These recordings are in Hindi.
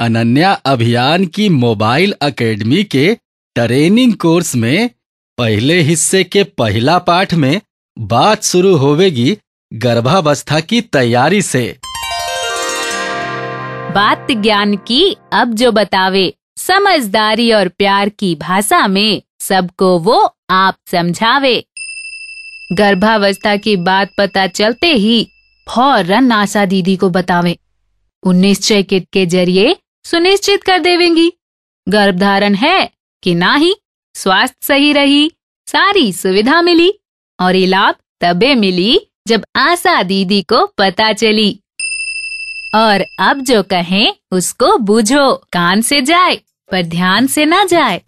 अनन्या अभियान की मोबाइल एकेडमी के ट्रेनिंग कोर्स में पहले हिस्से के पहला पाठ में बात शुरू होवेगी गर्भावस्था की तैयारी से बात ज्ञान की अब जो बतावे समझदारी और प्यार की भाषा में सबको वो आप समझावे गर्भावस्था की बात पता चलते ही फौरन आशा दीदी को बतावे उन्नीस चैकिट के जरिए सुनिश्चित कर देवेंगी गर्भधारण है कि ना ही स्वास्थ्य सही रही सारी सुविधा मिली और ये लाभ तबे मिली जब आशा दीदी को पता चली और अब जो कहें उसको बूझो कान से जाए पर ध्यान से ना जाए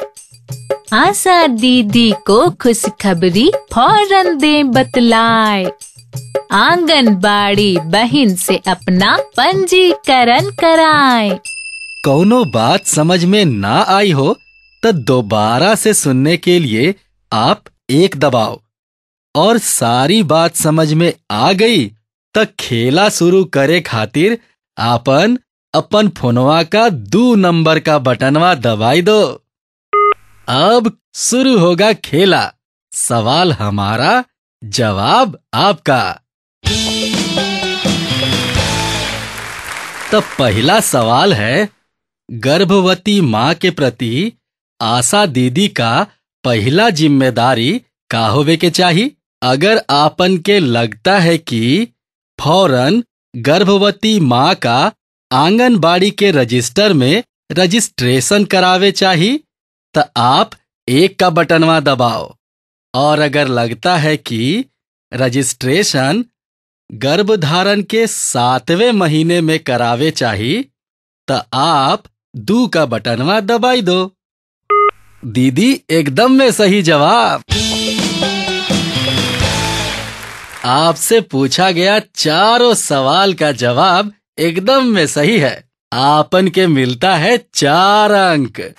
आशा दीदी को खुशखबरी फौरन दे बतलाए आंगनबाड़ी बहन से अपना पंजीकरण कराए कौनो बात समझ में ना आई हो तो दोबारा से सुनने के लिए आप एक दबाओ और सारी बात समझ में आ गई तो खेला शुरू करे खातिर आपन अपन फोनवा का दो नंबर का बटनवा दबाई दो अब शुरू होगा खेला सवाल हमारा जवाब आपका तो पहला सवाल है गर्भवती माँ के प्रति आशा दीदी का पहला जिम्मेदारी का होवे के चाहिए अगर आपन के लगता है कि फौरन गर्भवती माँ का आंगनबाड़ी के रजिस्टर में रजिस्ट्रेशन करावे चाहिए तो आप एक का बटनवा दबाओ और अगर लगता है कि रजिस्ट्रेशन गर्भधारण के सातवें महीने में करावे चाहिए तो आप दू का बटनवा दबाई दो दीदी एकदम में सही जवाब आपसे पूछा गया चारों सवाल का जवाब एकदम में सही है आपन के मिलता है चार अंक